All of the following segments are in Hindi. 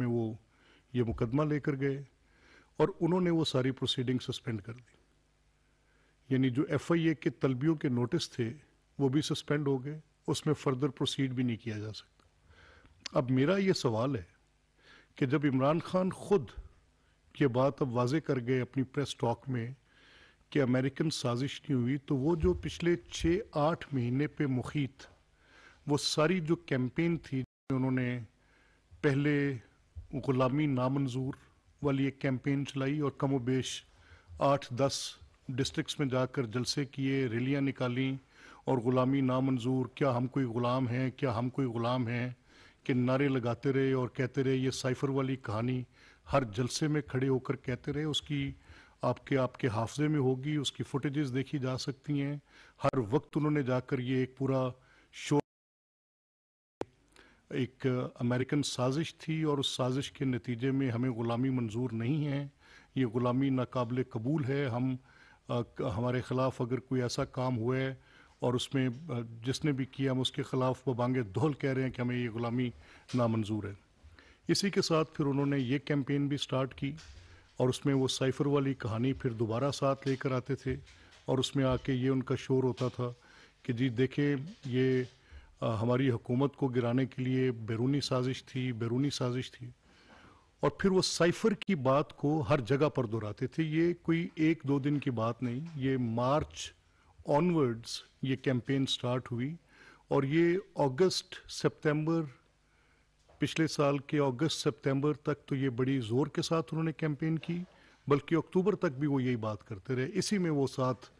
में वो ये मुकदमा लेकर गए और उन्होंने वो सारी प्रोसीडिंग सस्पेंड कर दी यानी जो एफआईए के तलबियों के नोटिस थे वो भी सस्पेंड हो गए उसमें फर्दर प्रोसीड भी नहीं किया जा सकता अब मेरा ये सवाल है कि जब इमरान खान खुद ये बात अब वाजे कर गए अपनी प्रेस टॉक में कि अमेरिकन साजिश नहीं हुई तो वो जो पिछले छः आठ महीने पे मुखीत वो सारी जो कैंपेन थी उन्होंने पहले ग़ुलामी नामंजूर वाली एक कैंपेन चलाई और कमो बेश आठ दस डिस्ट्रिक्स में जाकर जलसे किए रैलियाँ निकाली और ग़ुलामी नामंजूर क्या हम कोई ग़ुलाम हैं क्या हम कोई ग़ुलाम हैं कि नारे लगाते रहे और कहते रहे ये साइफर वाली कहानी हर जलसे में खड़े होकर कहते रहे उसकी आपके आपके हाफजे में होगी उसकी फुटेज देखी जा सकती हैं हर वक्त उन्होंने जाकर ये एक पूरा शो एक अमेरिकन साजिश थी और उस साजिश के नतीजे में हमें ग़ुलामी मंजूर नहीं है ये ग़ुलामी नाकबिल कबूल है हम आ, हमारे ख़िलाफ़ अगर कोई ऐसा काम हुआ है और उसमें जिसने भी किया हम उसके ख़िलाफ़ बबांगे दोहल कह रहे हैं कि हमें ये ग़ुलामी नामंजूर है इसी के साथ फिर उन्होंने ये कैंपेन भी स्टार्ट की और उसमें वो साइफ़र वाली कहानी फिर दोबारा साथ लेकर आते थे और उसमें आके ये उनका शोर होता था कि जी देखें ये हमारी हुकूमत को गिराने के लिए बैरूनी साजिश थी बैरूनी साजिश थी और फिर वो साइफर की बात को हर जगह पर दोहराते थे ये कोई एक दो दिन की बात नहीं ये मार्च ऑनवर्ड्स ये कैंपेन स्टार्ट हुई और ये अगस्त सितंबर पिछले साल के अगस्त सितंबर तक तो ये बड़ी ज़ोर के साथ उन्होंने कैंपेन की बल्कि अक्टूबर तक भी वो यही बात करते रहे इसी में वो साथ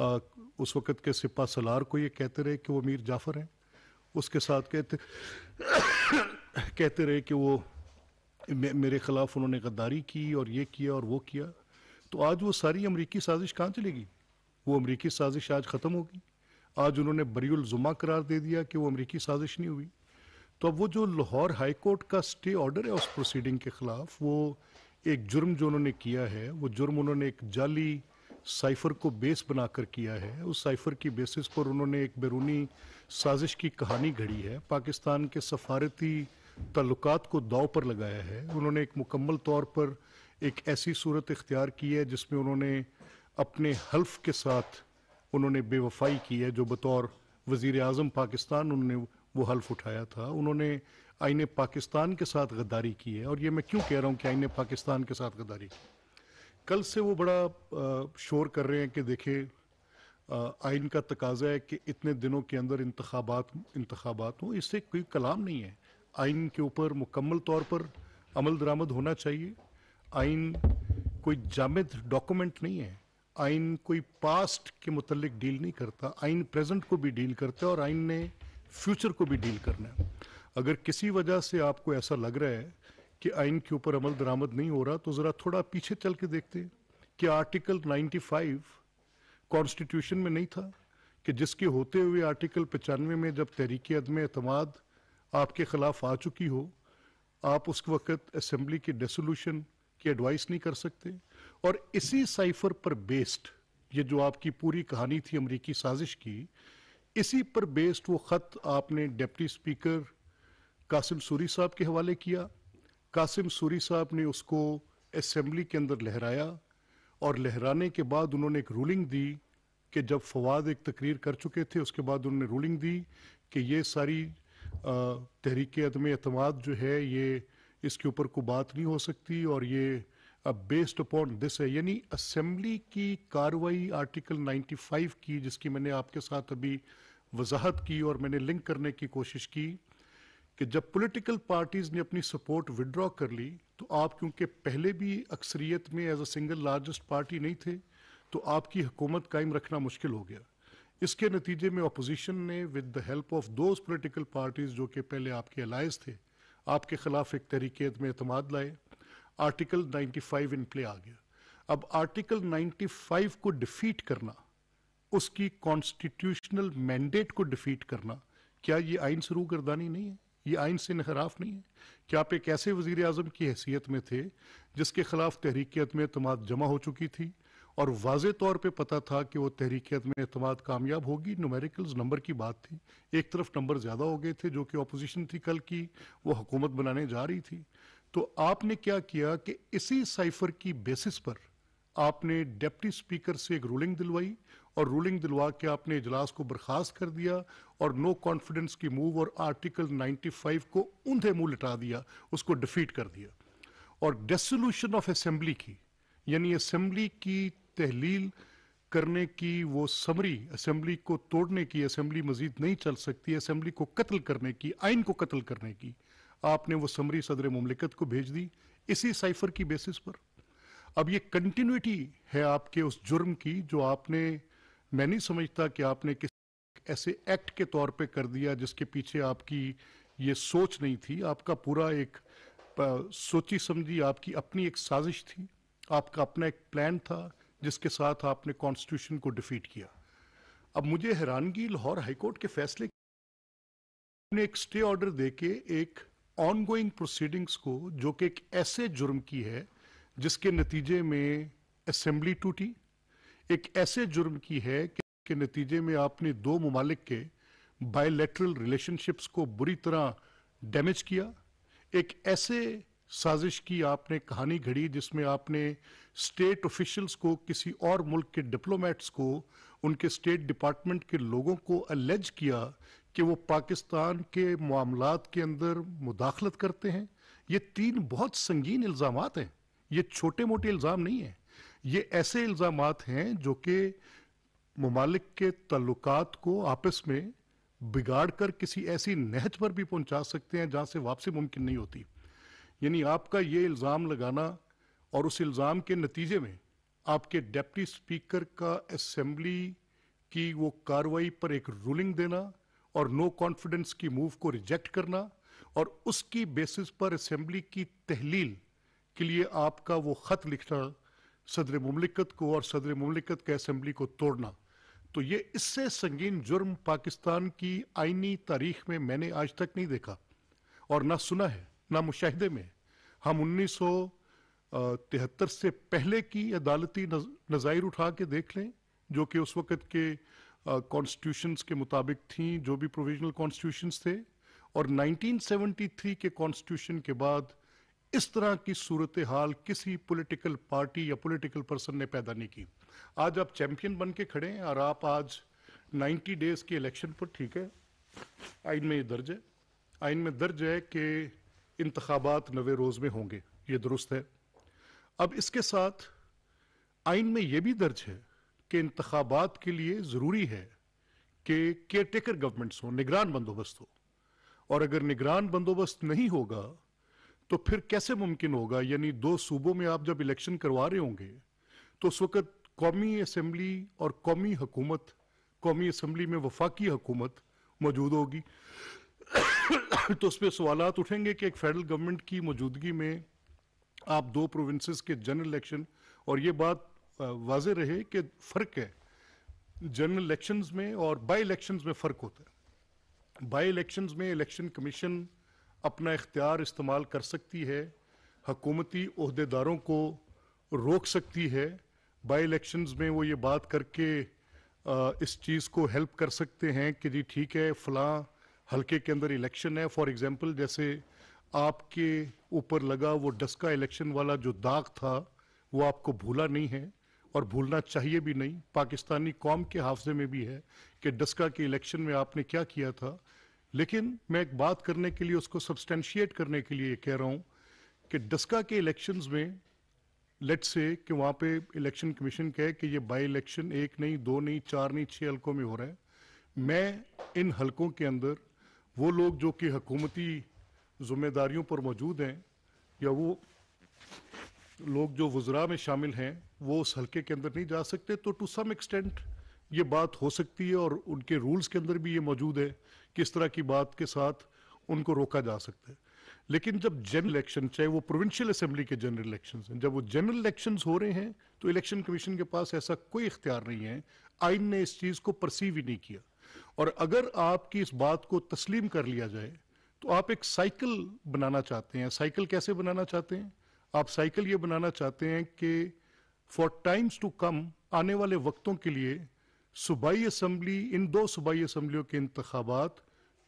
आ, उस वक़्त के सिपा सलार को ये कहते रहे कि वो मीर जाफ़र हैं उसके साथ कहते कहते रहे कि वो मे, मेरे ख़िलाफ़ उन्होंने गद्दारी की और ये किया और वो किया तो आज वो सारी अमरीकी साजिश कहाँ चलेगी वो अमरीकी साजिश आज ख़त्म होगी आज उन्होंने बरील जुमा करार दे दिया कि वो अमरीकी साजिश नहीं हुई तो अब वो जो लाहौर हाई कोर्ट का स्टे ऑर्डर है उस प्रोसीडिंग के ख़िलाफ़ वो एक जुर्म जो उन्होंने किया है वो जुर्म उन्होंने एक जाली साइफर को बेस बनाकर किया है उस साइफर की बेसिस पर उन्होंने एक बैरूनी साजिश की कहानी घड़ी है पाकिस्तान के सफारती तल्लुकात को दाव पर लगाया है उन्होंने एक मुकम्मल तौर पर एक ऐसी सूरत इख्तियार की है जिसमें उन्होंने अपने हल्फ के साथ उन्होंने बेवफाई की है जो बतौर वज़ी अजम पाकिस्तान उन्होंने वो हल्फ उठाया था उन्होंने आइन पाकिस्तान के साथ गद्दारी की है और ये मैं क्यों कह रहा हूँ कि आइन पाकिस्तान के साथ गद्दारी की कल से वो बड़ा शोर कर रहे हैं कि देखे आइन का तकाजा है कि इतने दिनों के अंदर इंतबात इंतबात हों इससे कोई कलाम नहीं है आइन के ऊपर मुकम्मल तौर पर अमल दरामद होना चाहिए आइन कोई जामद डॉक्यूमेंट नहीं है आइन कोई पास्ट के मतलब डील नहीं करता आइन प्रेजेंट को भी डील करता है और आइन ने फ्यूचर को भी डील करना है अगर किसी वजह से आपको ऐसा लग रहा है कि आइन के ऊपर अमल दरामद नहीं हो रहा तो ज़रा थोड़ा पीछे चल के देखते हैं कि आर्टिकल नाइन्टी कॉन्स्टिट्यूशन में नहीं था कि जिसके होते हुए आर्टिकल पचानवे में जब तहरीक अदम अतमाद आपके ख़िलाफ़ आ चुकी हो आप उस वक़्त असम्बली के डेसोल्यूशन की एडवाइस नहीं कर सकते और इसी साइफर पर बेस्ड ये जो आपकी पूरी कहानी थी अमरीकी साजिश की इसी पर बेस्ड वो ख़त आपने डिप्टी स्पीकर कासिम सूरी साहब के हवाले किया कासिम सूरी साहब ने उसको असम्बली के अंदर लहराया और लहराने के बाद उन्होंने एक रूलिंग दी कि जब फवाद एक तकरीर कर चुके थे उसके बाद उन्होंने रूलिंग दी कि ये सारी तहरीक अदम अतमाद जो है ये इसके ऊपर कोई बात नहीं हो सकती और ये अब बेस्ड अपॉन दिस है यानी असम्बली की कार्रवाई आर्टिकल 95 की जिसकी मैंने आपके साथ अभी वजाहत की और मैंने लिंक करने की कोशिश की कि जब पॉलिटिकल पार्टीज़ ने अपनी सपोर्ट विड्रॉ कर ली तो आप क्योंकि पहले भी अक्सरियत में as a single largest party नहीं थे तो आपकी हुकूमत कायम रखना मुश्किल हो गया इसके नतीजे में अपोजिशन ने with the help of those political parties जो कि पहले आपके अलायस थे आपके खिलाफ एक तहरीक में अतमाद लाए आर्टिकल 95 इन प्ले आ गया अब आर्टिकल 95 को डिफीट करना उसकी कॉन्स्टिट्यूशनल मैंडेट को डिफीट करना क्या ये आइन सरू गर्दानी नहीं है ये आइन से इनहराफ नहीं है क्या आप एक ऐसे वजीर अजम की हैसियत में थे जिसके खिलाफ तहरीक में अतमाद जमा हो चुकी थी और वाज तौर पर पता था कि वह तहरीकत में अतमाद कामयाब होगी नूमेरिकल्स नंबर की बात थी एक तरफ नंबर ज़्यादा हो गए थे जो कि अपोजिशन थी कल की वो हुकूमत बनाने जा रही थी तो आपने क्या किया कि इसी साइफर की बेसिस पर आपने डेप्टी स्पीकर से एक रूलिंग दिलवाई और रूलिंग दिलवा के आपने इजलास को बर्खास्त कर दिया और नो कॉन्फिडेंस की मूव और आर्टिकल 95 को ऊंधे मुंह लिटा दिया उसको डिफीट कर दिया और डेसोल्यूशन ऑफ असेंबली की यानी असेंबली की तहलील करने की वो समरी असेंबली को तोड़ने की असेंबली मजीद नहीं चल सकती असेंबली को कत्ल करने की आइन को कत्ल करने की आपने वो समरी सदर ममलिकत को भेज दी इसी साइफर की बेसिस पर अब ये कंटिन्यूटी है आपके उस जुर्म की जो आपने मैं नहीं समझता कि आपने किस ऐसे एक्ट के तौर पे कर दिया जिसके पीछे आपकी ये सोच नहीं थी आपका पूरा एक सोची समझी आपकी अपनी एक साजिश थी आपका अपना एक प्लान था जिसके साथ आपने कॉन्स्टिट्यूशन को डिफीट किया अब मुझे हैरानगी लाहौर हाईकोर्ट के फैसले ने एक स्टे ऑर्डर देके एक ऑनगोइंग प्रोसीडिंग्स को जो कि एक ऐसे जुर्म की है जिसके नतीजे में असेंबली टूटी एक ऐसे जुर्म की है कि के नतीजे में आपने दो ममालिक के बायोलेट्रल रिलेशनशिप्स को बुरी तरह डैमेज किया एक ऐसे साजिश की आपने कहानी घड़ी जिसमें आपने स्टेट ऑफिशियल्स को किसी और मुल्क के डिप्लोमेट्स को उनके स्टेट डिपार्टमेंट के लोगों को अलेज किया कि वो पाकिस्तान के मामला के अंदर मुदाखलत करते हैं ये तीन बहुत संगीन इल्ज़ाम हैं ये छोटे मोटे इल्ज़ाम नहीं हैं ये ऐसे इल्ज़ाम हैं जो कि ममालिक के तल्लक को आपस में बिगाड़ कर किसी ऐसी नहज पर भी पहुंचा सकते हैं जहाँ से वापसी मुमकिन नहीं होती यानी आपका ये इल्ज़ाम लगाना और उस इल्ज़ाम के नतीजे में आपके डेप्टी स्पीकर का असम्बली की वो कार्रवाई पर एक रूलिंग देना और नो कॉन्फिडेंस की मूव को रिजेक्ट करना और उसकी बेसिस पर असम्बली की तहलील के लिए आपका वो ख़त लिखना सदर ममलिकत को और सदर ममलिकत के असम्बली को तोड़ना तो ये इससे संगीन जुर्म पाकिस्तान की आइनी तारीख में मैंने आज तक नहीं देखा और ना सुना है ना मुशाहदे में हम उन्नीस सौ तिहत्तर से पहले की अदालती नज़ायर उठा के देख लें जो कि उस वक़्त के कॉन्स्टिट्यूशंस के मुताबिक थी जो भी प्रोविजनल कॉन्स्टिट्यूशंस थे और 1973 के कॉन्स्टिट्यूशन के बाद इस तरह की सूरत हाल किसी पॉलिटिकल पार्टी या पॉलिटिकल पर्सन ने पैदा नहीं की आज आप चैंपियन बन के खड़े हैं और आप आज 90 डेज के इलेक्शन पर ठीक है आइन में ये दर्ज है आइन में दर्ज है कि इंतबात नवे रोज़ में होंगे ये दुरुस्त है अब इसके साथ आइन में ये भी दर्ज है कि इंतबात के लिए ज़रूरी है कि केयर टेकर गवर्नमेंट्स हो निगरान बंदोबस्त हो और अगर निगरान बंदोबस्त नहीं होगा तो फिर कैसे मुमकिन होगा यानी दो सूबों में आप जब इलेक्शन करवा रहे होंगे तो उस वक्त कौमी असम्बली और कौमी हकूमत कौमी असम्बली में वफाकी हकूमत मौजूद होगी तो उस पर सवाल उठेंगे कि एक फेडरल गवर्नमेंट की मौजूदगी में आप दो प्रोविंसेस के जनरल इलेक्शन और ये बात वाज रहे कि फ़र्क है जनरल इलेक्शंस में और बाई इलेक्शंस में फ़र्क होता है बाई इलेक्शंस में इलेक्शन कमीशन अपना इख्तियार इस्तेमाल कर सकती है हकूमती अहदेदारों को रोक सकती है बाई इलेक्शंस में वो ये बात करके इस चीज़ को हेल्प कर सकते हैं कि जी ठीक है फलां हलके के अंदर इलेक्शन है फॉर एग्जांपल जैसे आपके ऊपर लगा वो डस्का इलेक्शन वाला जो दाग था वो आपको भूला नहीं है और भूलना चाहिए भी नहीं पाकिस्तानी कौम के हाफजे में भी है कि डस्का के इलेक्शन में आपने क्या किया था लेकिन मैं एक बात करने के लिए उसको सब्सटेंशिएट करने के लिए कह रहा हूँ कि डस्का के इलेक्शन में लेट से कि वहाँ पे इलेक्शन कमीशन कहे कि ये बाई इलेक्शन एक नहीं दो नहीं चार नहीं छः हलकों में हो रहा है मैं इन हलकों के अंदर वो लोग जो कि हकूमती जिम्मेदारियों पर मौजूद हैं या वो लोग जो वज्रा में शामिल हैं वो उस हल्के के अंदर नहीं जा सकते तो टू सम एक्सटेंट ये बात हो सकती है और उनके रूल्स के अंदर भी ये मौजूद है किस तरह की बात के साथ उनको रोका जा सकता है लेकिन जब जनरल इलेक्शन चाहे वो प्रोविंशियल असेंबली के जनरल इलेक्शन हैं जब वो जनरल इलेक्शन हो रहे हैं तो इलेक्शन कमीशन के पास ऐसा कोई इख्तियार नहीं है आइन ने इस चीज़ को परसीव ही नहीं किया और अगर आपकी इस बात को तस्लीम कर लिया जाए तो आप एक साइकिल बनाना चाहते हैं साइकिल कैसे बनाना चाहते हैं आप साइकिल ये बनाना चाहते हैं कि फॉर टाइम्स टू कम आने वाले वक्तों के लिए सूबाई असम्बली इन दो सूबाई असम्बलियों के इंतबात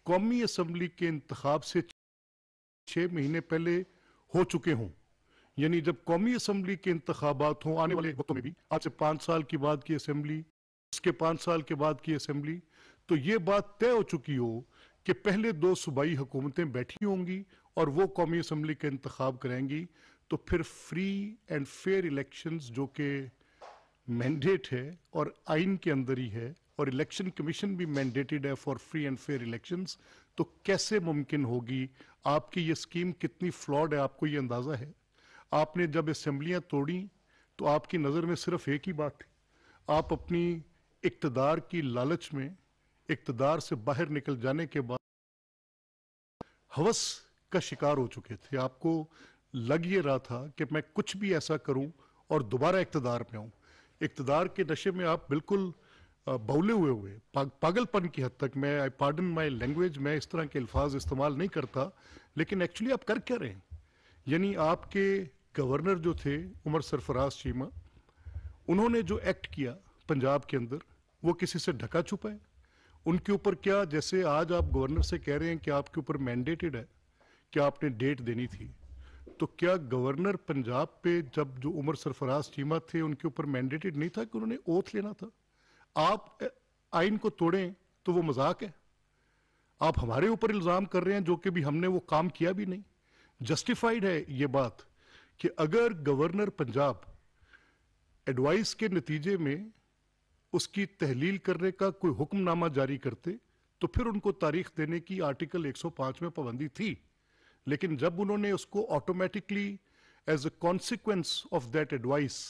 कौमी असम्बली के इंतब से छः महीने पहले हो चुके हों यानी जब कौमी असम्बली के इंतबात हों आने वाले वक्तों में भी आज से पाँच साल की बाद की असम्बली उसके पाँच साल के बाद की असम्बली तो ये बात तय हो चुकी हो कि पहले दो सूबाई हुकूमतें बैठी होंगी और वो कौमी असम्बली का इंतखब करेंगी तो फिर फ्री एंड फेयर इलेक्शंस जो कि मैंडेट है और आइन के अंदर ही है और इलेक्शन कमीशन भी मैंडेटेड है for free and fair elections तो कैसे मुमकिन होगी आपकी ये स्कीम कितनी फ्लॉड है आपको ये अंदाज़ा है आपने जब असम्बलियाँ तोड़ी तो आपकी नज़र में सिर्फ एक ही बात थी आप अपनी इकतदार की लालच में इकतदार से बाहर निकल जाने के बाद हवस का शिकार हो चुके थे आपको लग ये रहा था कि मैं कुछ भी ऐसा करूं और दोबारा इकतदार में आऊं इकतदार के नशे में आप बिल्कुल बौले हुए हुए पागलपन की हद तक मैं आई पार्डन माई लैंग्वेज मैं इस तरह के अल्फाज इस्तेमाल नहीं करता लेकिन एक्चुअली आप कर क्या रहे हैं यानी आपके गवर्नर जो थे उमर सरफराज चीमा उन्होंने जो एक्ट किया पंजाब के अंदर वो किसी से ढका छुपा है उनके ऊपर क्या जैसे आज आप गवर्नर से कह रहे हैं कि आपके ऊपर मैंडेटेड है क्या आपने डेट देनी थी तो क्या गवर्नर पंजाब पे जब जो उमर सरफराज चीमा थे उनके ऊपर मैंडेटेड नहीं था कि उन्होंने ओथ लेना था आप आइन को तोड़ें तो वो मजाक है आप हमारे ऊपर इल्ज़ाम कर रहे हैं जो कि भी हमने वो काम किया भी नहीं जस्टिफाइड है ये बात कि अगर गवर्नर पंजाब एडवाइस के नतीजे में उसकी तहलील करने का कोई हुक्मनामा जारी करते तो फिर उनको तारीख देने की आर्टिकल 105 में पाबंदी थी लेकिन जब उन्होंने उसको automatically as a consequence of that advice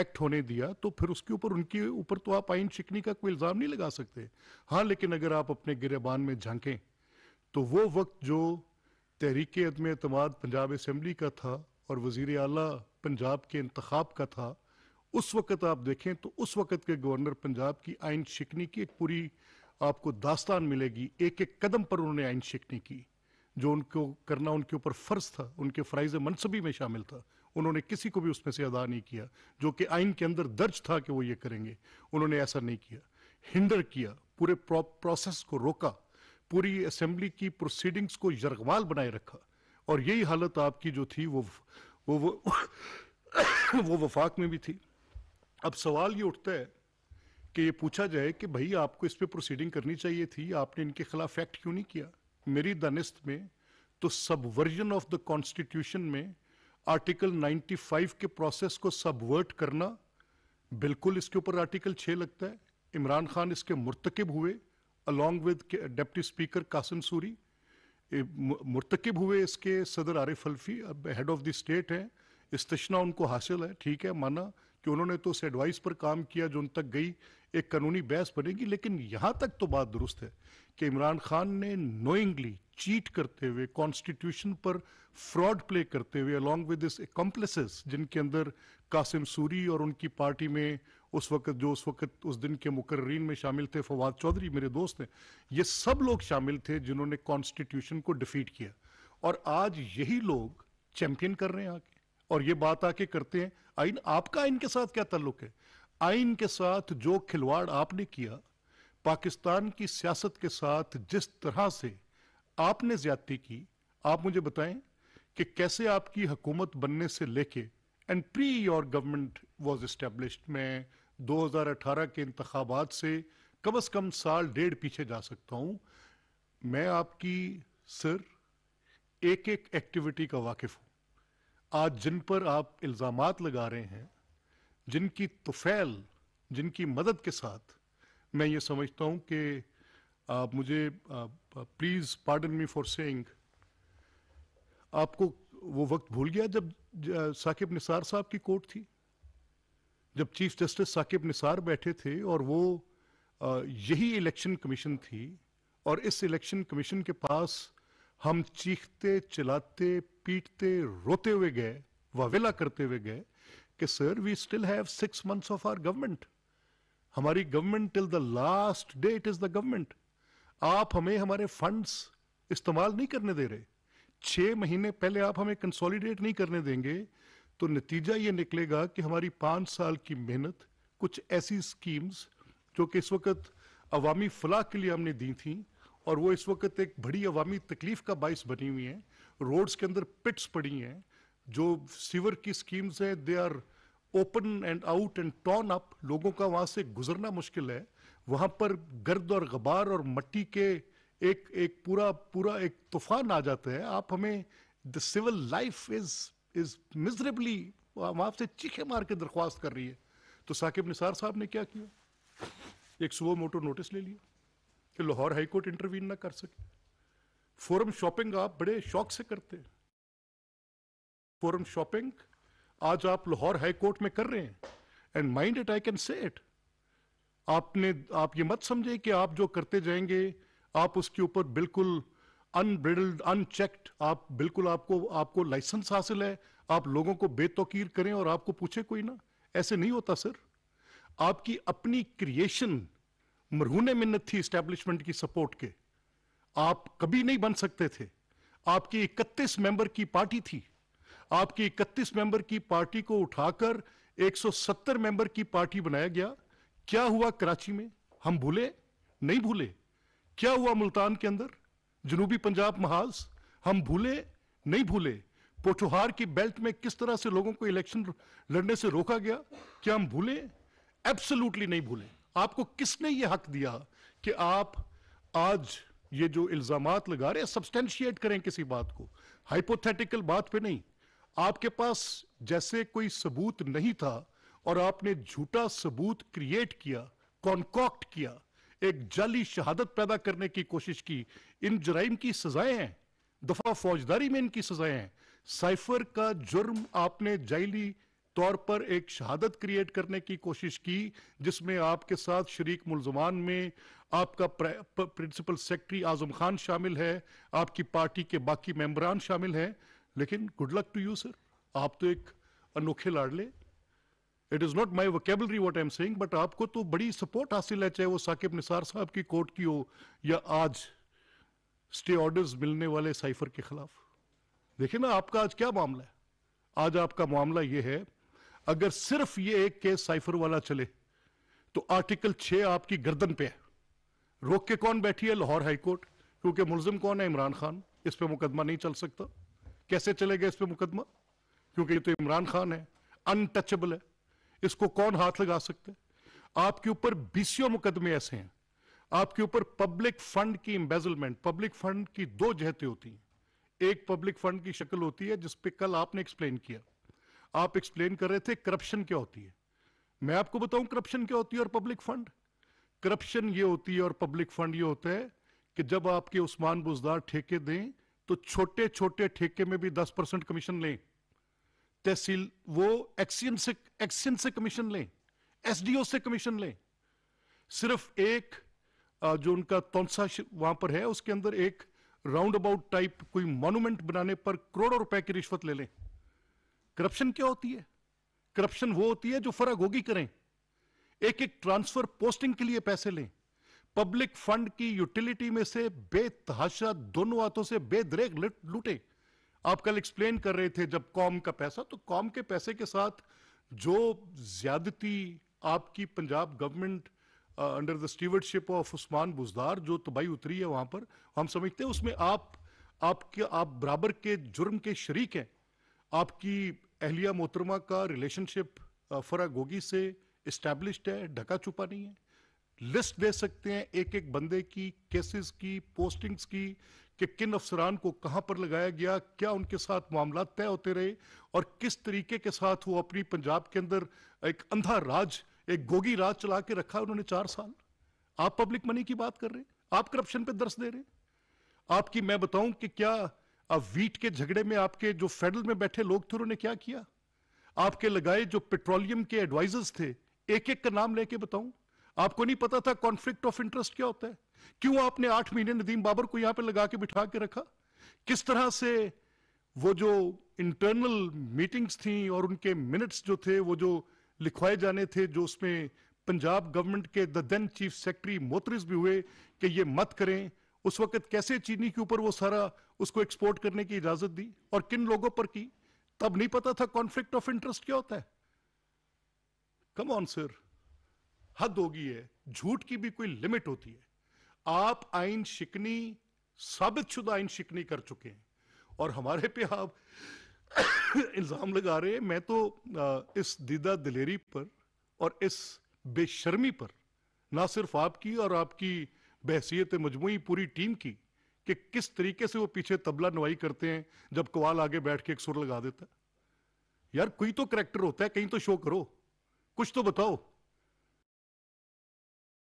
act होने दिया तो फिर उसके ऊपर उनके ऊपर तो आप आइन शिकनी का कोई इल्ज़ाम नहीं लगा सकते हाँ लेकिन अगर आप अपने गिरबान में झांकें तो वो वक्त जो तहरीक अदम अतमाद पंजाब असम्बली का था और वज़ी अला पंजाब के इंतखब का था उस वक़्त आप देखें तो उस वक़्त के गवर्नर पंजाब की आइन शिकनी की एक पूरी आपको दास्तान मिलेगी एक एक कदम पर उन्होंने आइन शिकनी की जो उनको करना उनके ऊपर फ़र्ज था उनके फ़राइज़ मनसबी में शामिल था उन्होंने किसी को भी उसमें से अदा नहीं किया जो कि आइन के अंदर दर्ज था कि वो ये करेंगे उन्होंने ऐसा नहीं किया हिंडर किया पूरे प्रोसेस को रोका पूरी असेंबली की प्रोसीडिंग्स को यरगवाल बनाए रखा और यही हालत आपकी जो थी वो वो वो, वो वफाक में भी थी अब सवाल ये उठता है कि ये पूछा जाए कि भाई आपको इस पर प्रोसीडिंग करनी चाहिए थी आपने इनके खिलाफ एक्ट क्यों नहीं किया मेरी दानिस्त में तो subversion of the constitution में आर्टिकल 95 के प्रोसेस को सबवर्ट करना बिल्कुल इसके ऊपर आर्टिकल 6 लगता है इमरान खान इसके मुर्तकब हुए along with deputy speaker Qasim Suri मुर्तकब हुए इसके सदर आरिफ अल्फी अब हेड ऑफ द स्टेट हैं इस्तना उनको हासिल है ठीक है माना कि उन्होंने तो उस एडवाइस पर काम किया जो उन तक गई एक कानूनी बहस बनेगी लेकिन यहाँ तक तो बात दुरुस्त है कि इमरान खान ने नोइंगली चीट करते हुए कॉन्स्टिट्यूशन पर फ्रॉड प्ले करते हुए अलॉन्ग विद दिस जिनके अंदर कासिम सूरी और उनकी पार्टी में उस वक्त जो उस वक्त उस दिन के मुकर्रीन में शामिल थे फवाद चौधरी मेरे दोस्त हैं ये सब लोग शामिल थे जिन्होंने कॉन्स्टिट्यूशन को डिफीट किया और आज यही लोग चैंपियन कर रहे हैं आके और ये बात आके करते हैं आइन आपका इनके साथ क्या ताल्लुक है आइन के साथ जो खिलवाड़ आपने किया पाकिस्तान की सियासत के साथ जिस तरह से आपने ज्यादती की आप मुझे बताएं कि कैसे आपकी हुकूमत बनने से लेके and prior government was established में 2018 के इंतबात से कम अज कम साल डेढ़ पीछे जा सकता हूं मैं आपकी सर एक एक एक्टिविटी का वाकिफ हूं आज जिन पर आप इल्ज़ाम लगा रहे हैं जिनकी तुफैल जिनकी मदद के साथ मैं ये समझता हूँ कि आप मुझे please pardon me for saying आपको वो वक्त भूल गया जब साकिब निसार साहब की कोर्ट थी जब चीफ जस्टिस साकिब निसार बैठे थे और वो आ, यही इलेक्शन कमीशन थी और इस इलेक्शन कमीशन के पास हम चीखते चिल्लाते पीटते रोते हुए गए वाविला करते हुए गए कि sir we still have six months of our government हमारी गवर्नमेंट till the last date is the government आप हमें हमारे फंड्स इस्तेमाल नहीं करने दे रहे छह महीने पहले आप हमें कंसोलिडेट नहीं करने देंगे तो नतीजा ये निकलेगा कि हमारी पांच साल की मेहनत कुछ ऐसी स्कीम्स जो कि इस वक्त अवामी फलाह के लिए हमने दी थी और वो इस वक्त एक बड़ी अवामी तकलीफ का बायस बनी हुई है रोड्स के अंदर पिट्स पड़ी हैं जो सीवर की स्कीम्स है they are open and out and torn up लोगों का वहां से गुजरना मुश्किल है वहां पर गर्द और गबार और मट्टी के एक एक पूरा पूरा एक तूफान आ जाता है आप हमें the civil life is is miserably आपसे चीखे मार के दरख्वास्त कर रही है तो साकिब निसार साहब ने क्या किया एक सुबह मोटो नोटिस ले लिया कि लाहौर हाईकोर्ट इंटरवीन ना कर सके फोरम शॉपिंग आप बड़े शौक से करते हैं फोरम शॉपिंग आज आप लाहौर हाई कोर्ट में कर रहे हैं and mind it I can say it आपने आप ये मत समझे कि आप जो करते जाएंगे आप उसके ऊपर बिल्कुल अनब्रिडल्ड अनचेक्ड आप बिल्कुल आपको आपको लाइसेंस हासिल है आप लोगों को बेतौकीर करें और आपको पूछे कोई ना ऐसे नहीं होता सर आपकी अपनी क्रिएशन मरहूने मिन्नत थी इस्टेब्लिशमेंट की सपोर्ट के आप कभी नहीं बन सकते थे आपकी इकतीस मेंबर की पार्टी थी आपकी 31 मेंबर की पार्टी को उठाकर 170 मेंबर की पार्टी बनाया गया क्या हुआ कराची में हम भूले नहीं भूले क्या हुआ मुल्तान के अंदर जनूबी पंजाब महाज हम भूले नहीं भूले पोठोहार की बेल्ट में किस तरह से लोगों को इलेक्शन लड़ने से रोका गया क्या हम भूले एब्सोल्युटली नहीं भूले आपको किसने ये हक दिया कि आप आज ये जो इल्जामात लगा रहे हैं सब्सटेंशिएट करें किसी बात को हाइपोथेटिकल बात पे नहीं आपके पास जैसे कोई सबूत नहीं था और आपने झूठा सबूत क्रिएट किया कॉन्कॉक्ट किया एक जाली शहादत पैदा करने की कोशिश की इन जराइम की सजाएं हैं दफा फौजदारी में इनकी सजाएं हैं साइफर का जुर्म आपने जाली तौर पर एक शहादत क्रिएट करने की कोशिश की जिसमें आपके साथ शरीक मुलजमान में आपका प्रिंसिपल सेक्रेटरी आजम खान शामिल है आपकी पार्टी के बाकी मेम्बरान शामिल हैं लेकिन good luck to you sir आप तो एक अनोखे लाडले it is not my vocabulary what I am saying but आपको तो बड़ी सपोर्ट हासिल है चाहे वो साकिब निसार साहब की कोर्ट की हो या आज स्टे ऑर्डर्स मिलने वाले साइफर के खिलाफ देखिए ना आपका आज क्या मामला है आज आपका मामला यह है अगर सिर्फ ये एक केस साइफर वाला चले तो आर्टिकल 6 आपकी गर्दन पे है रोक के कौन बैठी है लाहौर हाईकोर्ट क्योंकि मुलजिम कौन है इमरान खान इस पर मुकदमा नहीं चल सकता कैसे चलेगा इस पर मुकदमा क्योंकि ये तो इमरान खान है अनटचेबल है इसको कौन हाथ लगा सकते है आपके ऊपर बीसियों मुकदमे ऐसे हैं आपके ऊपर पब्लिक फंड की एम्बेजलमेंट पब्लिक फंड की दो जहतें होती हैं एक पब्लिक फंड की शक्ल होती है जिसपे कल आपने एक्सप्लेन किया आप एक्सप्लेन कर रहे थे करप्शन क्या होती है मैं आपको बताऊं करप्शन क्या होती है और पब्लिक फंड करप्शन ये होती है और पब्लिक फंड ये होता है कि जब आपके उस्मान बुजदार ठेके दें तो छोटे छोटे ठेके में भी 10 परसेंट कमीशन लें तहसील वो एक्सियन से एक्सियन से कमीशन लें एसडीओ से कमीशन लें सिर्फ एक जो उनका तौनसा वहां पर है उसके अंदर एक राउंड अबाउट टाइप कोई मॉन्यूमेंट बनाने पर करोड़ों रुपए की रिश्वत ले लें करप्शन क्या होती है करप्शन वो होती है जो होगी करें एक एक ट्रांसफर पोस्टिंग के लिए पैसे लें पब्लिक फंड की यूटिलिटी में से बेतहाशा दोनों हाथों से बेदरेग लूटे आप कल एक्सप्लेन कर रहे थे जब कॉम का पैसा तो कॉम के पैसे के साथ जो ज्यादती आपकी Punjab government under the stewardship of Usman Buzdar जो तबाही उतरी है वहां पर हम समझते हैं उसमें आप आपके आप बराबर के जुर्म के शरीक हैं आपकी अहलिया मोहतरमा का रिलेशनशिप फरा गोगी से इस्टेब्लिश है ढका छुपा नहीं है लिस्ट दे सकते हैं एक एक बंदे की केसेस की पोस्टिंग्स की कि किन अफसरान को कहां पर लगाया गया क्या उनके साथ मामला तय होते रहे और किस तरीके के साथ वो अपनी पंजाब के अंदर एक अंधा राज एक गोगी राज चला के रखा उन्होंने चार साल आप पब्लिक मनी की बात कर रहे हैं आप करप्शन पे दर्श दे रहे आपकी मैं बताऊं कि क्या अब वीट के झगड़े में आपके जो फेडरल में बैठे लोग थे उन्होंने क्या किया आपके लगाए जो पेट्रोलियम के एडवाइजर्स थे एक एक का नाम लेके बताऊं आपको नहीं पता था कॉन्फ्लिक्ट ऑफ इंटरेस्ट क्या होता है क्यों आपने आठ महीने नदीम बाबर को यहां पे लगा के बिठा के रखा किस तरह से वो जो इंटरनल मीटिंग्स थी और उनके मिनट्स जो थे वो जो लिखवाए जाने थे जो उसमें पंजाब गवर्नमेंट के द देन चीफ सेक्रेटरी मोतरिस भी हुए कि ये मत करें उस वक्त कैसे चीनी के ऊपर वो सारा उसको एक्सपोर्ट करने की इजाजत दी और किन लोगों पर की तब नहीं पता था कॉन्फ्लिक्ट ऑफ इंटरेस्ट क्या होता है कम ऑन सर हद होगी है झूठ की भी कोई लिमिट होती है आप आइन शिकनी साबित शुदा आइन शिकनी कर चुके हैं और हमारे पे आप इल्ज़ाम लगा रहे हैं मैं तो इस दीदा दिलेरी पर और इस बेशर्मी पर ना सिर्फ आपकी और आपकी बहसीत मजमू पूरी टीम की कि किस तरीके से वो पीछे तबला नवाई करते हैं जब कवाल आगे बैठ के एक सुर लगा देता यार कोई तो करेक्टर होता है कहीं तो शो करो कुछ तो बताओ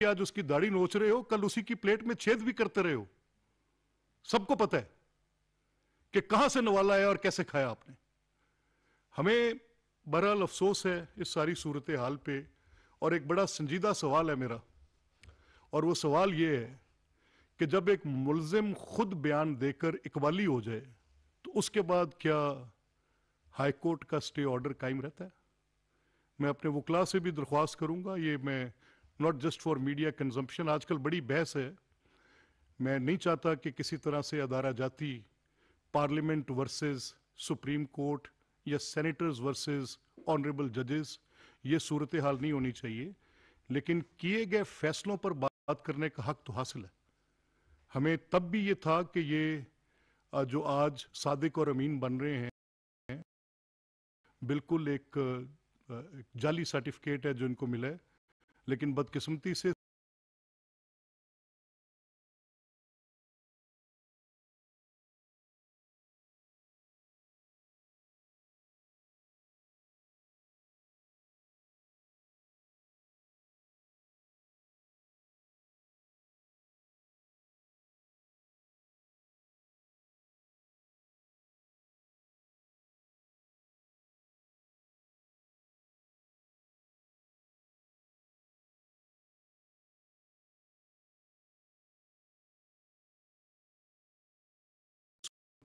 आज उसकी दाढ़ी नोच रहे हो कल उसी की प्लेट में छेद भी करते रहे हो सबको पता है कि कहां से नवाला है और कैसे खाया आपने हमें बहरहाल अफसोस है इस सारी सूरत हाल पे और एक बड़ा संजीदा सवाल है मेरा और वो सवाल ये है कि जब एक मुलजिम खुद बयान देकर इकबाली हो जाए तो उसके बाद क्या हाईकोर्ट का स्टे ऑर्डर कायम रहता है मैं अपने वकला से भी दरख्वास्त करूंगा ये मैं not just for media consumption आजकल बड़ी बहस है मैं नहीं चाहता कि किसी तरह से अदारा जाती पार्लियामेंट वर्सेस सुप्रीम कोर्ट या सेनेटर्स वर्सेस ऑनरेबल जजेस ये सूरत हाल नहीं होनी चाहिए लेकिन किए गए फैसलों पर बात करने का हक तो हासिल है हमें तब भी ये था कि ये जो आज सादिक और अमीन बन रहे हैं बिल्कुल एक जाली सर्टिफिकेट है जो इनको मिला है लेकिन बदकिस्मती से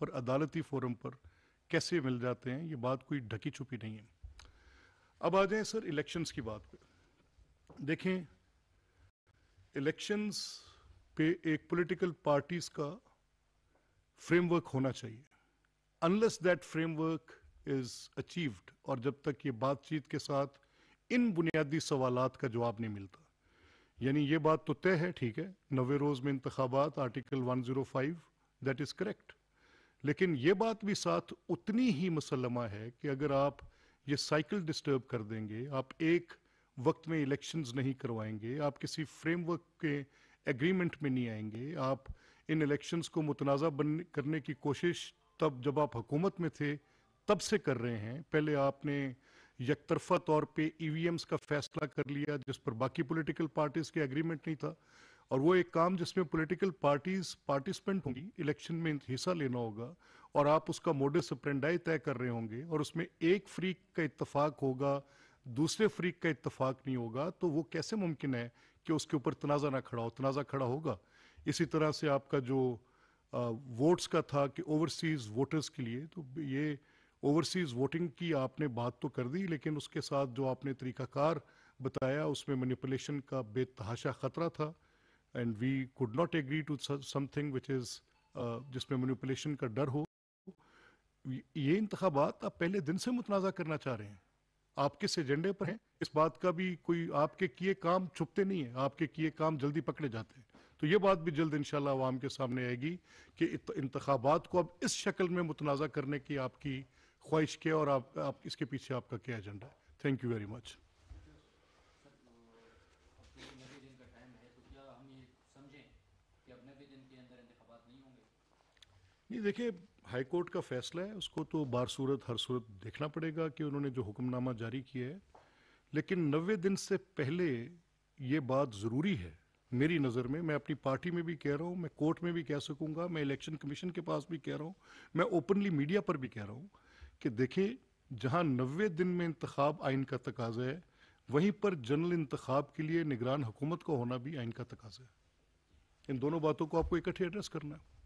पर अदालती फोरम पर कैसे मिल जाते हैं ये बात कोई ढकी छुपी नहीं है अब आ जाए सर इलेक्शंस की बात पे देखें इलेक्शंस पे एक पॉलिटिकल पार्टीज का फ्रेमवर्क होना चाहिए unless that framework is achieved और जब तक ये बातचीत के साथ इन बुनियादी सवालात का जवाब नहीं मिलता यानी ये बात तो तय है ठीक है नवे रोज में इंतबात आर्टिकल 105 दैट इज करेक्ट लेकिन ये बात भी साथ उतनी ही मुसलमा है कि अगर आप ये साइकिल डिस्टर्ब कर देंगे आप एक वक्त में इलेक्शंस नहीं करवाएंगे आप किसी फ्रेमवर्क के एग्रीमेंट में नहीं आएंगे आप इन इलेक्शंस को मुतनाजा बन करने की कोशिश तब जब आप हुकूमत में थे तब से कर रहे हैं पहले आपने यकतरफा तौर पे ईवीएम्स e का फैसला कर लिया जिस पर बाकी पॉलिटिकल पार्टीज के एग्रीमेंट नहीं था और वो एक काम जिसमें पॉलिटिकल पार्टीज पार्टिसिपेंट होंगी इलेक्शन में हिस्सा लेना होगा और आप उसका मोडस अप्रेंडाई तय कर रहे होंगे और उसमें एक फ्रीक का इतफाक होगा दूसरे फ्रीक का इतफाक नहीं होगा तो वो कैसे मुमकिन है कि उसके ऊपर तनाज़ा ना खड़ा हो तनाज़ा खड़ा होगा इसी तरह से आपका जो वोट्स का था कि ओवरसीज़ वोटर्स के लिए तो ये ओवरसीज़ वोटिंग की आपने बात तो कर दी लेकिन उसके साथ जो आपने तरीकाकार बताया उसमें मैनिपुलेशन का बेतहाशा ख़तरा था and we could not agree to something which is जिसमें मैनिपुलेशन का डर हो ये इंतबात आप पहले दिन से मुतनाज़ा करना चाह रहे हैं आप किस एजेंडे पर हैं इस बात का भी कोई आपके किए काम छुपते नहीं है आपके किए काम जल्दी पकड़े जाते हैं तो ये बात भी जल्द इंशाल्लाह आवाम के सामने आएगी कि इंतबात को अब इस शक्ल में मुतनाज़ा करने की आपकी ख्वाहिश क्या और आप, आप इसके पीछे आपका क्या एजेंडा है थैंक यू वेरी मच नहीं देखिए हाईकोर्ट का फैसला है उसको तो बार सूरत हर सूरत देखना पड़ेगा कि उन्होंने जो हुक्मनामा जारी किया है लेकिन नबे दिन से पहले ये बात ज़रूरी है मेरी नज़र में मैं अपनी पार्टी में भी कह रहा हूँ मैं कोर्ट में भी कह सकूँगा मैं इलेक्शन कमीशन के पास भी कह रहा हूँ मैं ओपनली मीडिया पर भी कह रहा हूँ कि देखिए जहाँ नबे दिन में इंतखब आइन का तकाजा है वहीं पर जनरल इंतखब के लिए निगरान हुकूमत का होना भी आइन का तकाजा है इन दोनों बातों को आपको इकट्ठे एड्रेस करना है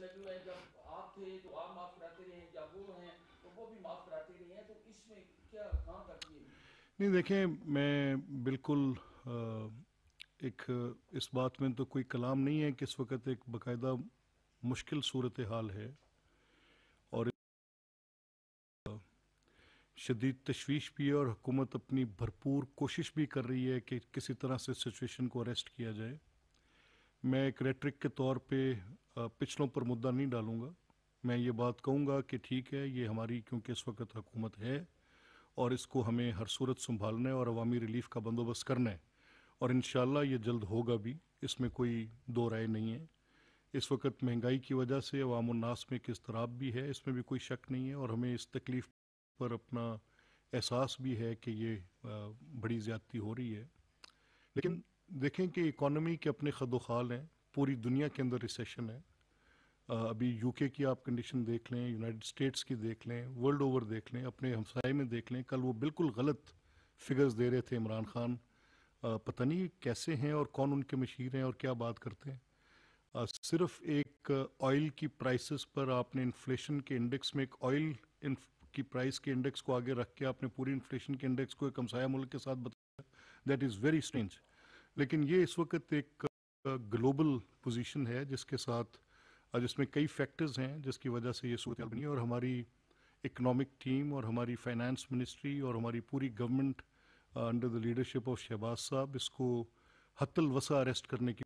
लगे हुए हैं जब आप थे तो आप माफ़ कराते रहे जब वो हैं तो वो भी माफ़ कराते रहे हैं तो इसमें क्या कहाँ करती है नहीं देखें मैं बिल्कुल एक इस बात में तो कोई कलाम नहीं है कि इस वक्त एक बकायदा मुश्किल सूरत हाल है और शदीद तशवीश भी है और हुकूमत अपनी भरपूर कोशिश भी कर रही है कि किसी तरह से सिचुएशन को अरेस्ट किया जाए मैं एक रेट्रिक के तौर पे पिछड़ों पर मुद्दा नहीं डालूंगा मैं ये बात कहूँगा कि ठीक है ये हमारी क्योंकि इस वक्त हुकूमत है और इसको हमें हर सूरत संभालना है और अवामी रिलीफ का बंदोबस्त करना है और इन ये जल्द होगा भी इसमें कोई दो राय नहीं है इस वक्त महंगाई की वजह से अवामनास में किस तराब भी है इसमें भी कोई शक नहीं है और हमें इस तकलीफ़ पर अपना एहसास भी है कि ये बड़ी ज़्यादती हो रही है लेकिन देखें कि इकॉनमी के अपने खदोखाल हैं पूरी दुनिया के अंदर रिसेशन है अभी यूके की आप कंडीशन देख लें यूनाइटेड स्टेट्स की देख लें वर्ल्ड ओवर देख लें अपने हमसाए में देख लें कल वो बिल्कुल गलत फिगर्स दे रहे थे इमरान खान पता नहीं कैसे हैं और कौन उनके मशीर हैं और क्या बात करते हैं सिर्फ एक ऑयल की प्राइसेस पर आपने इन्फ्लेशन के इंडेक्स में एक ऑयल की प्राइस के इंडेक्स को आगे रख के आपने पूरी इन्फ्लेशन के इंडेक्स को एक हमसाया मुल्क के साथ बताया दैट इज़ वेरी स्ट्रेंज लेकिन ये इस वक्त एक ग्लोबल पोजीशन है जिसके साथ और जिसमें कई फैक्टर्स हैं जिसकी वजह से ये सूरत बनी और हमारी इकनॉमिक टीम और हमारी फाइनेंस मिनिस्ट्री और हमारी पूरी government under the leadership of Shahbaz sahab इसको हतल वसा अरेस्ट करने की